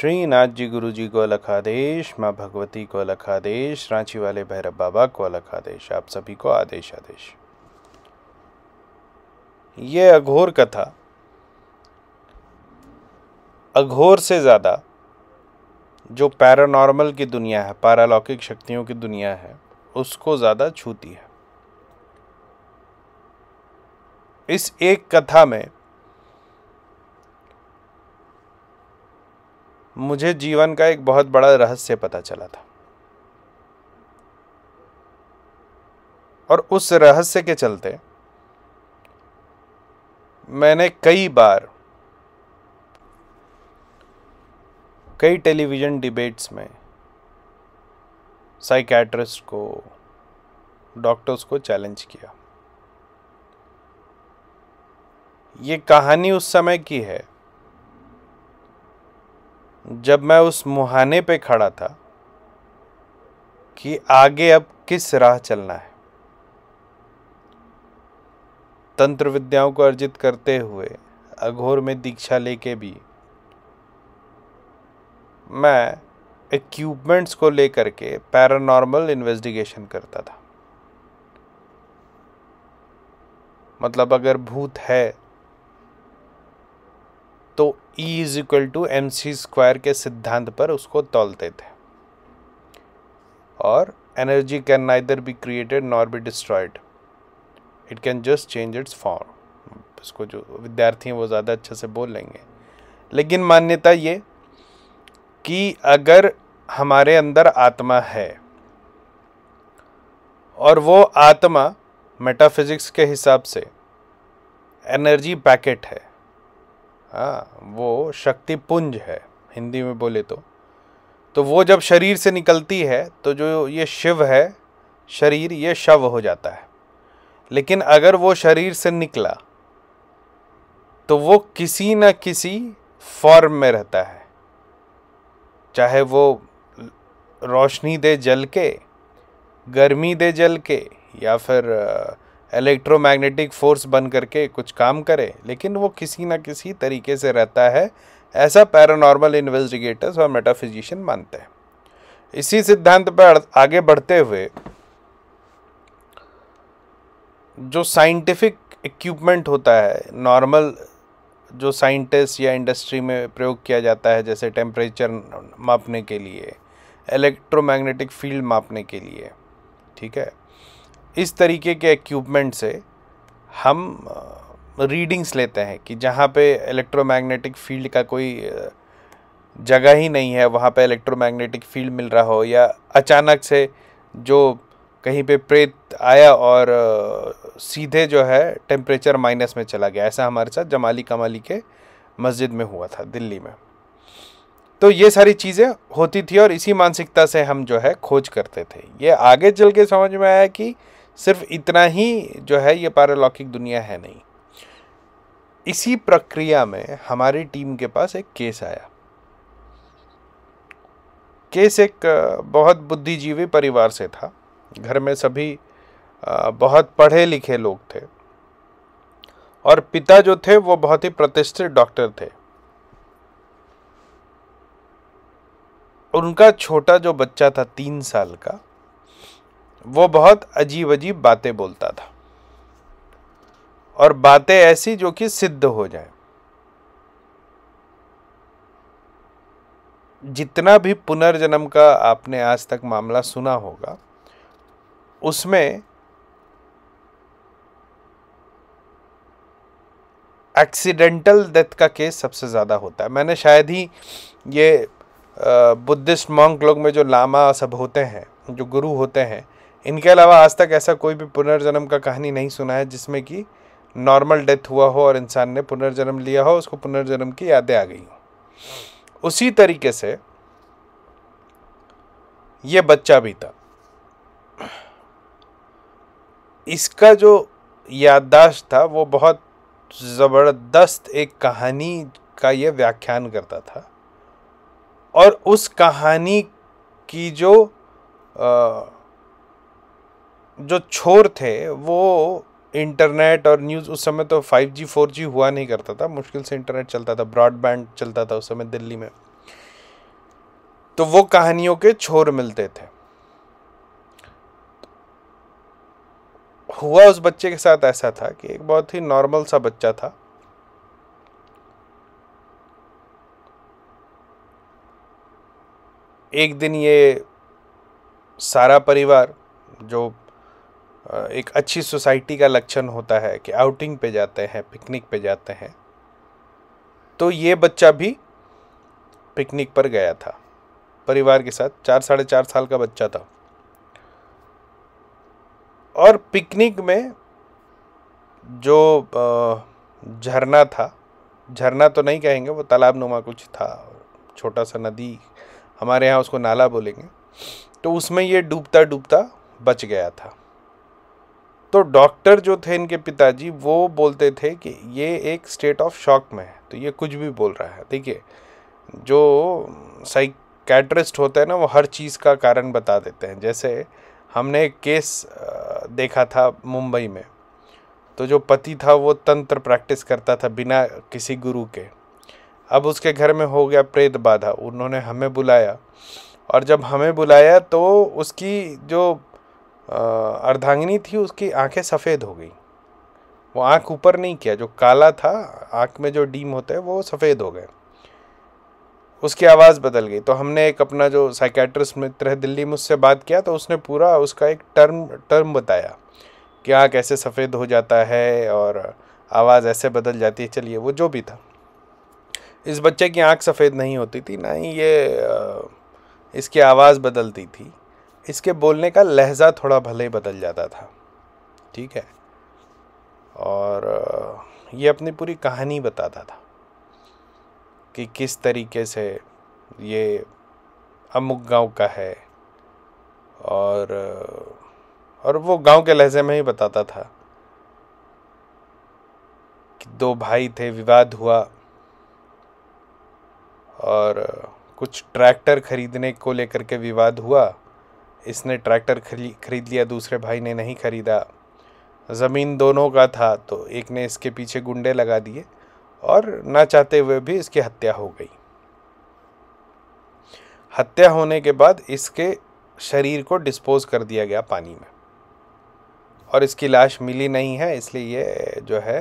श्रीनाथ जी गुरु जी को अलख आदेश माँ भगवती को अलख आदेश रांची वाले भैरव बाबा को अलग आदेश आप सभी को आदेश आदेश ये अघोर कथा अघोर से ज़्यादा जो पैरानॉर्मल की दुनिया है पारालौकिक शक्तियों की दुनिया है उसको ज़्यादा छूती है इस एक कथा में मुझे जीवन का एक बहुत बड़ा रहस्य पता चला था और उस रहस्य के चलते मैंने कई बार कई टेलीविज़न डिबेट्स में साइकैट्रिस्ट को डॉक्टर्स को चैलेंज किया ये कहानी उस समय की है जब मैं उस मुहाने पे खड़ा था कि आगे अब किस राह चलना है तंत्र विद्याओं को अर्जित करते हुए अघोर में दीक्षा लेके भी मैं इक्विपमेंट्स को लेकर के पैरानॉर्मल इन्वेस्टिगेशन करता था मतलब अगर भूत है तो E is equal to M C square के सिद्धांत पर उसको तोलते थे और energy can neither be created nor be destroyed it can just change its form इसको जो विद्यार्थी हैं वो ज़्यादा अच्छे से बोल लेंगे लेकिन मान्यता ये कि अगर हमारे अंदर आत्मा है और वो आत्मा मेटाफिज़िक्स के हिसाब से एनर्जी पैकेट है हाँ वो शक्ति पुंज है हिंदी में बोले तो तो वो जब शरीर से निकलती है तो जो ये शिव है शरीर ये शव हो जाता है लेकिन अगर वो शरीर से निकला तो वो किसी न किसी फॉर्म में रहता है चाहे वो रोशनी दे जल के गर्मी दे जल के या फिर इलेक्ट्रोमैग्नेटिक फोर्स बन करके कुछ काम करे लेकिन वो किसी ना किसी तरीके से रहता है ऐसा पैरानॉर्मल इन्वेस्टिगेटर्स और मेटाफिजिशियन मानते हैं इसी सिद्धांत पर आगे बढ़ते हुए जो साइंटिफिक इक्विपमेंट होता है नॉर्मल जो साइंटिस्ट या इंडस्ट्री में प्रयोग किया जाता है जैसे टेम्परेचर मापने के लिए इलेक्ट्रोमैग्नेटिक फील्ड मापने के लिए ठीक है इस तरीके के इक्विपमेंट से हम रीडिंग्स लेते हैं कि जहाँ पे इलेक्ट्रोमैग्नेटिक फील्ड का कोई जगह ही नहीं है वहाँ पे इलेक्ट्रोमैग्नेटिक फील्ड मिल रहा हो या अचानक से जो कहीं पे प्रेत आया और सीधे जो है टेम्परेचर माइनस में चला गया ऐसा हमारे साथ जमाली कमाली के मस्जिद में हुआ था दिल्ली में तो ये सारी चीज़ें होती थी और इसी मानसिकता से हम जो है खोज करते थे ये आगे चल के समझ में आया कि सिर्फ इतना ही जो है ये पारालौकिक दुनिया है नहीं इसी प्रक्रिया में हमारी टीम के पास एक केस आया केस एक बहुत बुद्धिजीवी परिवार से था घर में सभी बहुत पढ़े लिखे लोग थे और पिता जो थे वो बहुत ही प्रतिष्ठित डॉक्टर थे उनका छोटा जो बच्चा था तीन साल का वो बहुत अजीब अजीब बातें बोलता था और बातें ऐसी जो कि सिद्ध हो जाए जितना भी पुनर्जन्म का आपने आज तक मामला सुना होगा उसमें एक्सीडेंटल डेथ का केस सबसे ज़्यादा होता है मैंने शायद ही ये बुद्धिस्ट मॉन्क लोग में जो लामा सब होते हैं जो गुरु होते हैं इनके अलावा आज तक ऐसा कोई भी पुनर्जन्म का कहानी नहीं सुना है जिसमें कि नॉर्मल डेथ हुआ हो और इंसान ने पुनर्जन्म लिया हो उसको पुनर्जन्म की यादें आ गई हों उसी तरीके से ये बच्चा भी था इसका जो याददाश्त था वो बहुत ज़बरदस्त एक कहानी का ये व्याख्यान करता था और उस कहानी की जो आ, जो छोर थे वो इंटरनेट और न्यूज़ उस समय तो 5G 4G हुआ नहीं करता था मुश्किल से इंटरनेट चलता था ब्रॉडबैंड चलता था उस समय दिल्ली में तो वो कहानियों के छोर मिलते थे हुआ उस बच्चे के साथ ऐसा था कि एक बहुत ही नॉर्मल सा बच्चा था एक दिन ये सारा परिवार जो एक अच्छी सोसाइटी का लक्षण होता है कि आउटिंग पे जाते हैं पिकनिक पे जाते हैं तो ये बच्चा भी पिकनिक पर गया था परिवार के साथ चार साढ़े चार साल का बच्चा था और पिकनिक में जो झरना था झरना तो नहीं कहेंगे वो तालाब नुमा कुछ था छोटा सा नदी हमारे यहाँ उसको नाला बोलेंगे तो उसमें ये डूबता डूबता बच गया था तो डॉक्टर जो थे इनके पिताजी वो बोलते थे कि ये एक स्टेट ऑफ शॉक में है तो ये कुछ भी बोल रहा है ठीक है जो साइकेट्रिस्ट होते हैं ना वो हर चीज़ का कारण बता देते हैं जैसे हमने एक केस देखा था मुंबई में तो जो पति था वो तंत्र प्रैक्टिस करता था बिना किसी गुरु के अब उसके घर में हो गया प्रेत बाधा उन्होंने हमें बुलाया और जब हमें बुलाया तो उसकी जो अर्धांगिनी थी उसकी आंखें सफ़ेद हो गई वो आंख ऊपर नहीं किया जो काला था आंख में जो डीम होता है वो सफ़ेद हो गए उसकी आवाज़ बदल गई तो हमने एक अपना जो साइकेट्रिस्ट मित्र है दिल्ली में उससे बात किया तो उसने पूरा उसका एक टर्म टर्म बताया कि आँख ऐसे सफ़ेद हो जाता है और आवाज़ ऐसे बदल जाती है चलिए वो जो भी था इस बच्चे की आँख सफ़ेद नहीं होती थी ना ही ये इसकी आवाज़ बदलती थी इसके बोलने का लहजा थोड़ा भले ही बदल जाता था ठीक है और ये अपनी पूरी कहानी बताता था कि किस तरीके से ये अमुक गांव का है और और वो गांव के लहजे में ही बताता था कि दो भाई थे विवाद हुआ और कुछ ट्रैक्टर खरीदने को लेकर के विवाद हुआ इसने ट्रैक्टर खरीद लिया दूसरे भाई ने नहीं खरीदा ज़मीन दोनों का था तो एक ने इसके पीछे गुंडे लगा दिए और ना चाहते हुए भी इसकी हत्या हो गई हत्या होने के बाद इसके शरीर को डिस्पोज कर दिया गया पानी में और इसकी लाश मिली नहीं है इसलिए ये जो है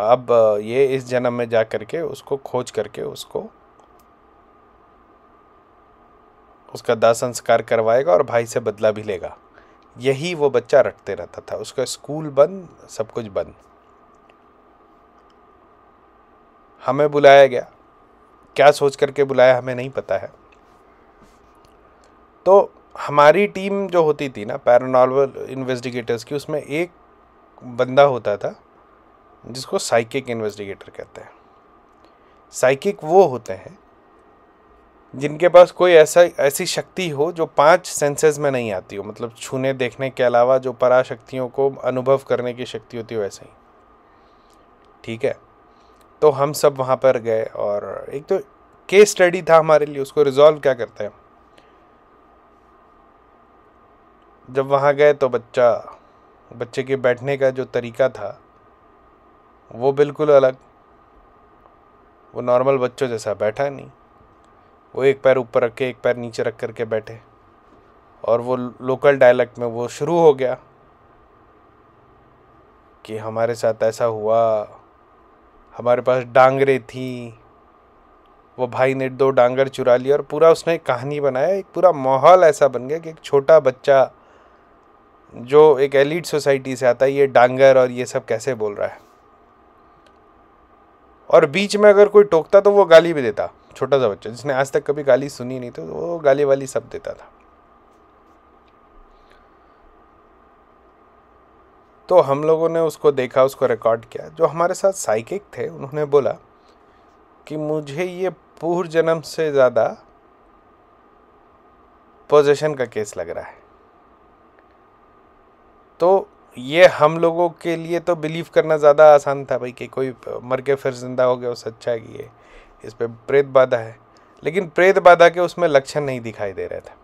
अब ये इस जन्म में जा करके उसको खोज करके उसको उसका दाह संस्कार करवाएगा और भाई से बदला भी लेगा यही वो बच्चा रटते रहता था उसका स्कूल बंद सब कुछ बंद हमें बुलाया गया क्या सोच करके बुलाया हमें नहीं पता है तो हमारी टीम जो होती थी ना पैरानॉर्मल इन्वेस्टिगेटर्स की उसमें एक बंदा होता था जिसको साइकिक इन्वेस्टिगेटर कहते हैं साइकिक वो होते हैं जिनके पास कोई ऐसा ऐसी शक्ति हो जो पांच सेंसेस में नहीं आती हो मतलब छूने देखने के अलावा जो पराशक्तियों को अनुभव करने की शक्ति होती हो वैसे ही ठीक है तो हम सब वहाँ पर गए और एक तो केस स्टडी था हमारे लिए उसको रिजॉल्व क्या करते हैं जब वहाँ गए तो बच्चा बच्चे के बैठने का जो तरीका था वो बिल्कुल अलग वो नॉर्मल बच्चों जैसा बैठा नहीं वो एक पैर ऊपर रख के एक पैर नीचे रख कर के बैठे और वो लोकल डायलेक्ट में वो शुरू हो गया कि हमारे साथ ऐसा हुआ हमारे पास डांगरे थी वो भाई ने दो डांगर चुरा लिया और पूरा उसने एक कहानी बनाया एक पूरा माहौल ऐसा बन गया कि एक छोटा बच्चा जो एक एलिट सोसाइटी से आता है ये डांगर और ये सब कैसे बोल रहा है और बीच में अगर कोई टोकता तो वो गाली भी देता छोटा सा बच्चा जिसने आज तक कभी गाली सुनी नहीं तो वो गाली वाली सब देता था तो हम लोगों ने उसको देखा उसको रिकॉर्ड किया जो हमारे साथ साइकिक थे उन्होंने बोला कि मुझे ये पूर्व जन्म से ज़्यादा पोजेशन का केस लग रहा है तो ये हम लोगों के लिए तो बिलीव करना ज़्यादा आसान था भाई कि कोई मर के फिर जिंदा हो गया वो सच्चा है कि ये इस पर प्रेत बाधा है लेकिन प्रेत बाधा के उसमें लक्षण नहीं दिखाई दे रहे थे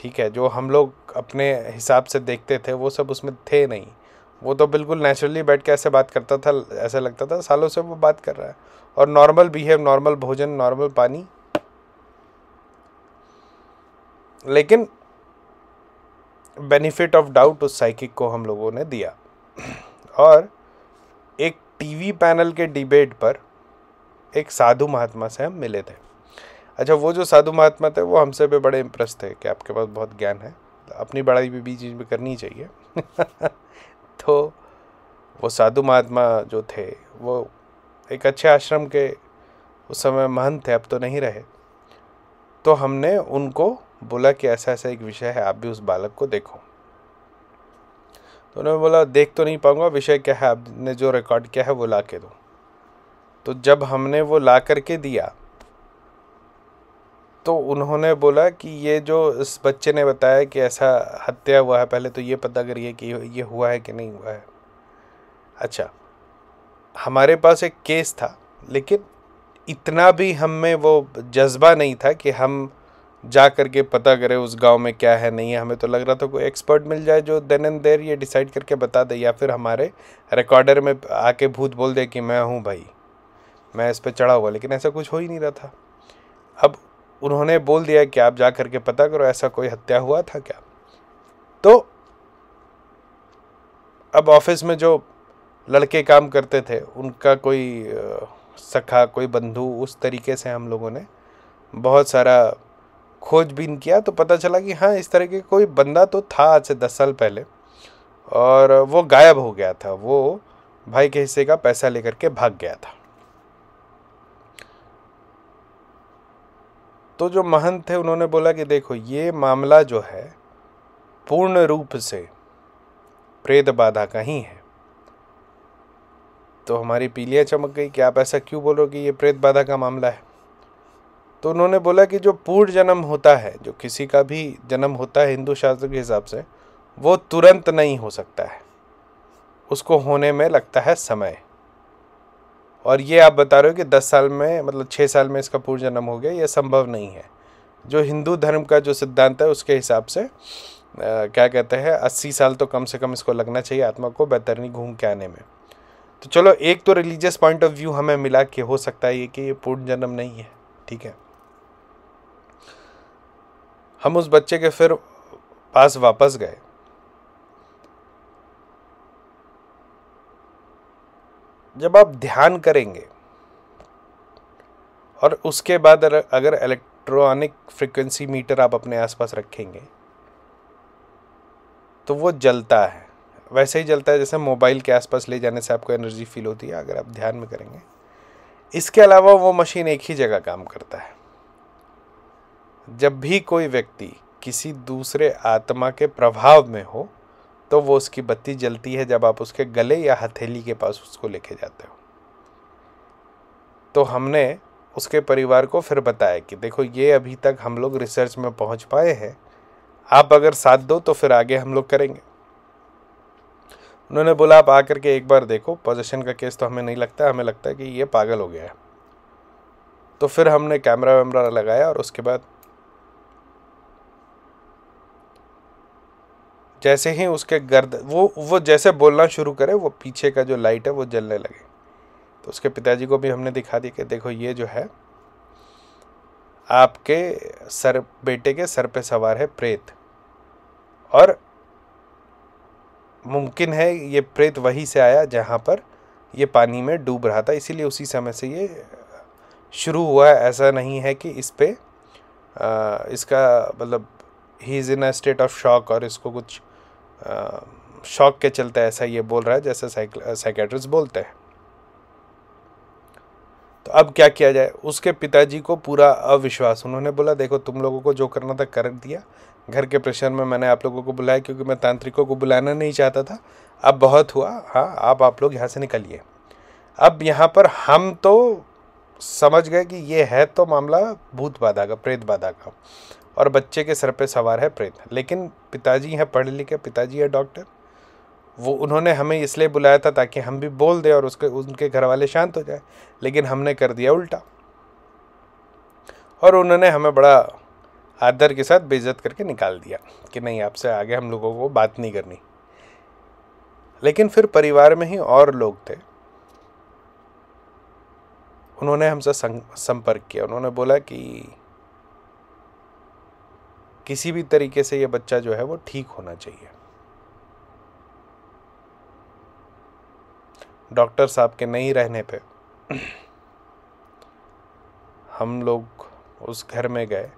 ठीक है जो हम लोग अपने हिसाब से देखते थे वो सब उसमें थे नहीं वो तो बिल्कुल नेचुरली बैठ के ऐसे बात करता था ऐसा लगता था सालों से वो बात कर रहा है और नॉर्मल बिहेव नॉर्मल भोजन नॉर्मल पानी लेकिन बेनिफिट ऑफ डाउट उस साइकिक को हम लोगों ने दिया और एक टीवी पैनल के डिबेट पर एक साधु महात्मा से हम मिले थे अच्छा वो जो साधु महात्मा थे वो हमसे भी बड़े इम्प्रेस थे कि आपके पास बहुत ज्ञान है अपनी बड़ाई भी बीच में करनी चाहिए तो वो साधु महात्मा जो थे वो एक अच्छे आश्रम के उस समय महंत थे अब तो नहीं रहे तो हमने उनको बोला कि ऐसा ऐसा एक विषय है आप भी उस बालक को देखो तो उन्होंने बोला देख तो नहीं पाऊंगा विषय क्या है आपने जो रिकॉर्ड किया है वो ला के दो तो जब हमने वो ला करके दिया तो उन्होंने बोला कि ये जो इस बच्चे ने बताया कि ऐसा हत्या हुआ है पहले तो ये पता करिए कि ये हुआ है कि नहीं हुआ है अच्छा हमारे पास एक केस था लेकिन इतना भी हम में वो जज्बा नहीं था कि हम जा कर के पता करें उस गांव में क्या है नहीं है हमें तो लग रहा था कोई एक्सपर्ट मिल जाए जो देन एंड देर ये डिसाइड करके बता दे या फिर हमारे रिकॉर्डर में आके भूत बोल दे कि मैं हूँ भाई मैं इस पर चढ़ा हुआ लेकिन ऐसा कुछ हो ही नहीं रहा था अब उन्होंने बोल दिया कि आप जा कर के पता करो ऐसा कोई हत्या हुआ था क्या तो अब ऑफिस में जो लड़के काम करते थे उनका कोई सखा कोई बंधु उस तरीके से हम लोगों ने बहुत सारा खोजबीन किया तो पता चला कि हाँ इस तरह के कोई बंदा तो था आज से दस साल पहले और वो गायब हो गया था वो भाई के हिस्से का पैसा लेकर के भाग गया था तो जो महंत थे उन्होंने बोला कि देखो ये मामला जो है पूर्ण रूप से प्रेत बाधा का ही है तो हमारी पीलियाँ चमक गई कि आप ऐसा क्यों बोलोगे ये प्रेत बाधा का मामला है तो उन्होंने बोला कि जो पूर्ण जन्म होता है जो किसी का भी जन्म होता है हिंदू शास्त्र के हिसाब से वो तुरंत नहीं हो सकता है उसको होने में लगता है समय और ये आप बता रहे हो कि दस साल में मतलब छः साल में इसका पूर्ण जन्म हो गया यह संभव नहीं है जो हिंदू धर्म का जो सिद्धांत है उसके हिसाब से आ, क्या कहते हैं अस्सी साल तो कम से कम इसको लगना चाहिए आत्मा को बेतरनी घूम के आने में तो चलो एक तो रिलीजियस पॉइंट ऑफ व्यू हमें मिला कि हो सकता है ये कि ये पूर्ण जन्म नहीं है ठीक है हम उस बच्चे के फिर पास वापस गए जब आप ध्यान करेंगे और उसके बाद अगर इलेक्ट्रॉनिक फ्रिक्वेंसी मीटर आप अपने आसपास रखेंगे तो वो जलता है वैसे ही जलता है जैसे मोबाइल के आसपास ले जाने से आपको एनर्जी फील होती है अगर आप ध्यान में करेंगे इसके अलावा वो मशीन एक ही जगह काम करता है जब भी कोई व्यक्ति किसी दूसरे आत्मा के प्रभाव में हो तो वो उसकी बत्ती जलती है जब आप उसके गले या हथेली के पास उसको लेके जाते हो तो हमने उसके परिवार को फिर बताया कि देखो ये अभी तक हम लोग रिसर्च में पहुंच पाए हैं आप अगर साथ दो तो फिर आगे हम लोग करेंगे उन्होंने बोला आप आकर के एक बार देखो पोजेशन का केस तो हमें नहीं लगता हमें लगता है कि ये पागल हो गया है तो फिर हमने कैमरा वैमरा लगाया और उसके बाद जैसे ही उसके गर्द वो वो जैसे बोलना शुरू करे वो पीछे का जो लाइट है वो जलने लगे तो उसके पिताजी को भी हमने दिखा दिया कि देखो ये जो है आपके सर बेटे के सर पे सवार है प्रेत और मुमकिन है ये प्रेत वहीं से आया जहाँ पर ये पानी में डूब रहा था इसीलिए उसी समय से ये शुरू हुआ है ऐसा नहीं है कि इस पर इसका मतलब ही is in a state of shock और इसको कुछ शौक के चलते ऐसा ये बोल रहा है जैसे साइकेट्रिस्ट बोलते हैं तो अब क्या किया जाए उसके पिताजी को पूरा अविश्वास उन्होंने बोला देखो तुम लोगों को जो करना था कर दिया घर के प्रेशर में मैंने आप लोगों को बुलाया क्योंकि मैं तांत्रिकों को बुलाना नहीं चाहता था अब बहुत हुआ हाँ आप आप लोग यहाँ से निकलिए अब यहाँ पर हम तो समझ गए कि ये है तो मामला भूत बाधा का प्रेत बाधा का और बच्चे के सर पे सवार है प्रेत लेकिन पिताजी हैं पढ़े लिखे पिताजी है डॉक्टर वो उन्होंने हमें इसलिए बुलाया था ताकि हम भी बोल दें और उसके उनके घर वाले शांत हो जाए लेकिन हमने कर दिया उल्टा और उन्होंने हमें बड़ा आदर के साथ बेइज्जत करके निकाल दिया कि नहीं आपसे आगे हम लोगों को बात नहीं करनी लेकिन फिर परिवार में ही और लोग थे उन्होंने हमसे संपर्क किया उन्होंने बोला कि किसी भी तरीके से ये बच्चा जो है वो ठीक होना चाहिए डॉक्टर साहब के नहीं रहने पे हम लोग उस घर में गए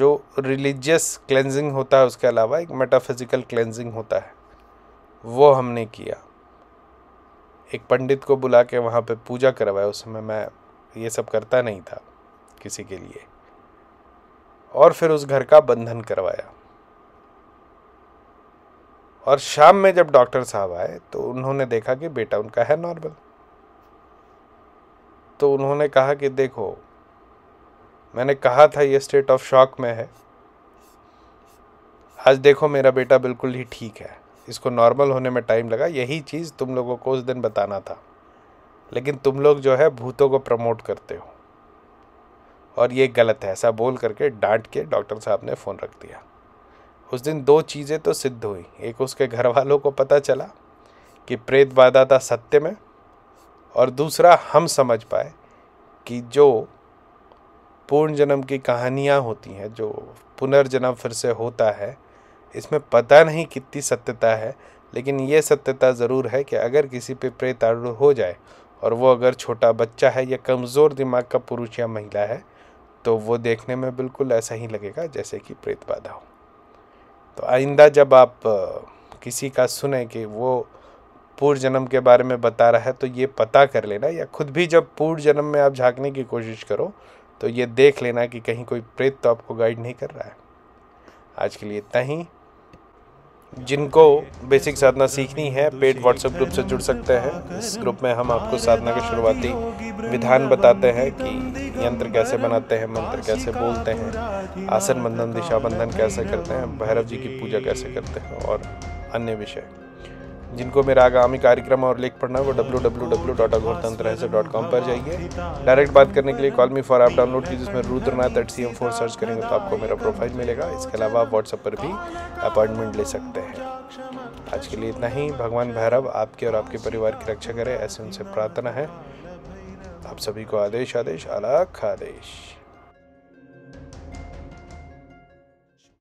जो रिलीजियस क्लेंजिंग होता है उसके अलावा एक मेटाफिजिकल क्लेंजिंग होता है वो हमने किया एक पंडित को बुला के वहाँ पे पूजा करवाया उस समय मैं ये सब करता नहीं था किसी के लिए और फिर उस घर का बंधन करवाया और शाम में जब डॉक्टर साहब आए तो उन्होंने देखा कि बेटा उनका है नॉर्मल तो उन्होंने कहा कि देखो मैंने कहा था ये स्टेट ऑफ शॉक में है आज देखो मेरा बेटा बिल्कुल ही ठीक है इसको नॉर्मल होने में टाइम लगा यही चीज़ तुम लोगों को उस दिन बताना था लेकिन तुम लोग जो है भूतों को प्रमोट करते हो और ये गलत है ऐसा बोल करके डांट के डॉक्टर साहब ने फ़ोन रख दिया उस दिन दो चीज़ें तो सिद्ध हुई एक उसके घर वालों को पता चला कि प्रेत वादा था सत्य में और दूसरा हम समझ पाए कि जो पूर्ण जन्म की कहानियाँ होती हैं जो पुनर्जन्म फिर से होता है इसमें पता नहीं कितनी सत्यता है लेकिन ये सत्यता ज़रूर है कि अगर किसी पे प्रेत आरूढ़ हो जाए और वो अगर छोटा बच्चा है या कमज़ोर दिमाग का पुरुष या महिला है तो वो देखने में बिल्कुल ऐसा ही लगेगा जैसे कि प्रेत बाधा हो तो आइंदा जब आप किसी का सुने कि वो पूर्व जन्म के बारे में बता रहा है तो ये पता कर लेना या खुद भी जब पूर्व जन्म में आप झांकने की कोशिश करो तो ये देख लेना कि कहीं कोई प्रेत तो आपको गाइड नहीं कर रहा है आज के लिए इतना ही जिनको बेसिक साधना सीखनी है पेड व्हाट्सएप ग्रुप से जुड़ सकते हैं इस ग्रुप में हम आपको साधना के शुरुआती विधान बताते हैं कि यंत्र कैसे बनाते हैं मंत्र कैसे बोलते हैं आसन बंधन दिशा बंधन कैसे करते हैं भैरव जी की पूजा कैसे करते हैं और अन्य विषय जिनको मेरा आगामी कार्यक्रम और लेख पढ़ना है वो W W W dot Aghortantra dot com पर जाइए डायरेक्ट बात करने के लिए call me four app download कीजिए जिसमें Rudranath at C M four search करेंगे तो आपको मेरा प्रोफाइल मिलेगा इसके अलावा आप व्हाट्सएप पर भी अपॉइंटमेंट ले सकते हैं आज के लिए इतना ही भगवान भैरव आपके और आपके परिवार की रक्षा करें ऐसे उनसे प्रार्थना है आप सभी को आदेश आदेश अलाख आदेश